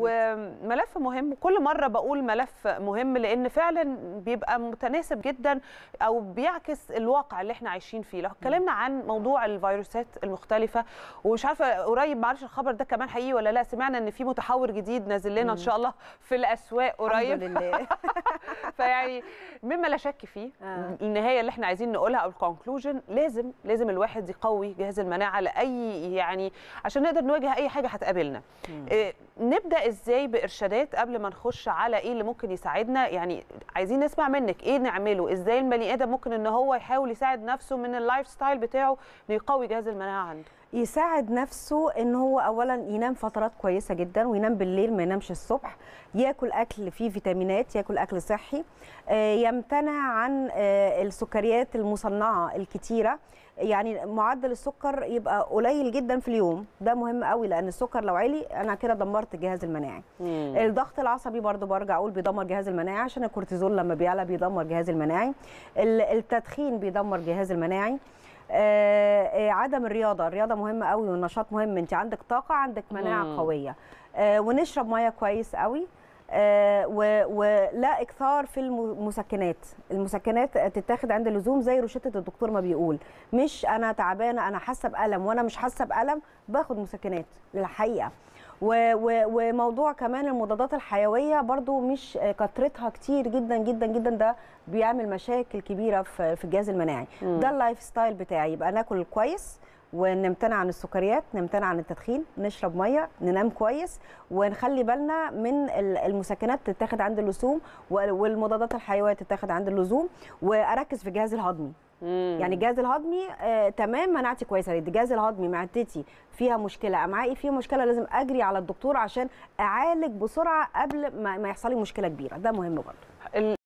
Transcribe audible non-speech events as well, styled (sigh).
وملف مهم كل مره بقول ملف مهم لان فعلا بيبقى متناسب جدا او بيعكس الواقع اللي احنا عايشين فيه لو اتكلمنا عن موضوع الفيروسات المختلفه ومش عارفه قريب معرفش الخبر ده كمان حقيقي ولا لا سمعنا ان في متحور جديد نازل لنا ان شاء الله في الاسواق قريب الحمد لله (laughs) (laughs) فيعني مما لا شك فيه آه. النهايه اللي احنا عايزين نقولها او الكونكلوجن لازم لازم الواحد يقوي جهاز المناعه لاي يعني عشان نقدر نواجه اي حاجه هتقابلنا إيه نبدا ازاي بارشادات قبل ما نخش على ايه اللي ممكن يساعدنا يعني عايزين نسمع منك ايه نعمله ازاي البني ادم ممكن ان هو يحاول يساعد نفسه من اللايف ستايل بتاعه انه يقوي جهاز المناعه عنده يساعد نفسه ان هو اولا ينام فترات كويسه جدا وينام بالليل ما ينامش الصبح ياكل اكل فيه فيتامينات ياكل اكل صحي آه، يمتنع عن آه، السكريات المصنعه الكتيره يعني معدل السكر يبقى قليل جدا في اليوم ده مهم قوي لان السكر لو عالي انا كده دمرت الجهاز المناعي مم. الضغط العصبي برضو برجع اقول بيدمر جهاز المناعي عشان الكورتيزول لما بيعلى بيدمر جهاز المناعي التدخين بيدمر جهاز المناعي آه، آه، عدم الرياضه الرياضه مهمه قوي والنشاط مهم انت عندك طاقه عندك مناعه مم. قويه آه، ونشرب ميه كويس قوي ولا اكثار في المسكنات المسكنات تتاخد عند اللزوم زي روشته الدكتور ما بيقول مش انا تعبانه انا حاسه بالم وانا مش حاسه بالم باخد مسكنات للحقيقه وموضوع كمان المضادات الحيويه برضو مش كترتها كتير جدا جدا جدا ده بيعمل مشاكل كبيره في الجهاز المناعي مم. ده اللايف ستايل بتاعي يبقى ناكل كويس ونمتنع عن السكريات نمتنع عن التدخين نشرب ميه ننام كويس ونخلي بالنا من المسكنات تتاخد عند اللزوم والمضادات الحيويه تتاخد عند اللزوم واركز في الجهاز الهضمي مم. يعني الجهاز الهضمي آه تمام مناعتي كويسه الجهاز الهضمي معدتي فيها مشكله امعائي فيها مشكله لازم اجري على الدكتور عشان اعالج بسرعه قبل ما, ما يحصل لي مشكله كبيره ده مهم برضه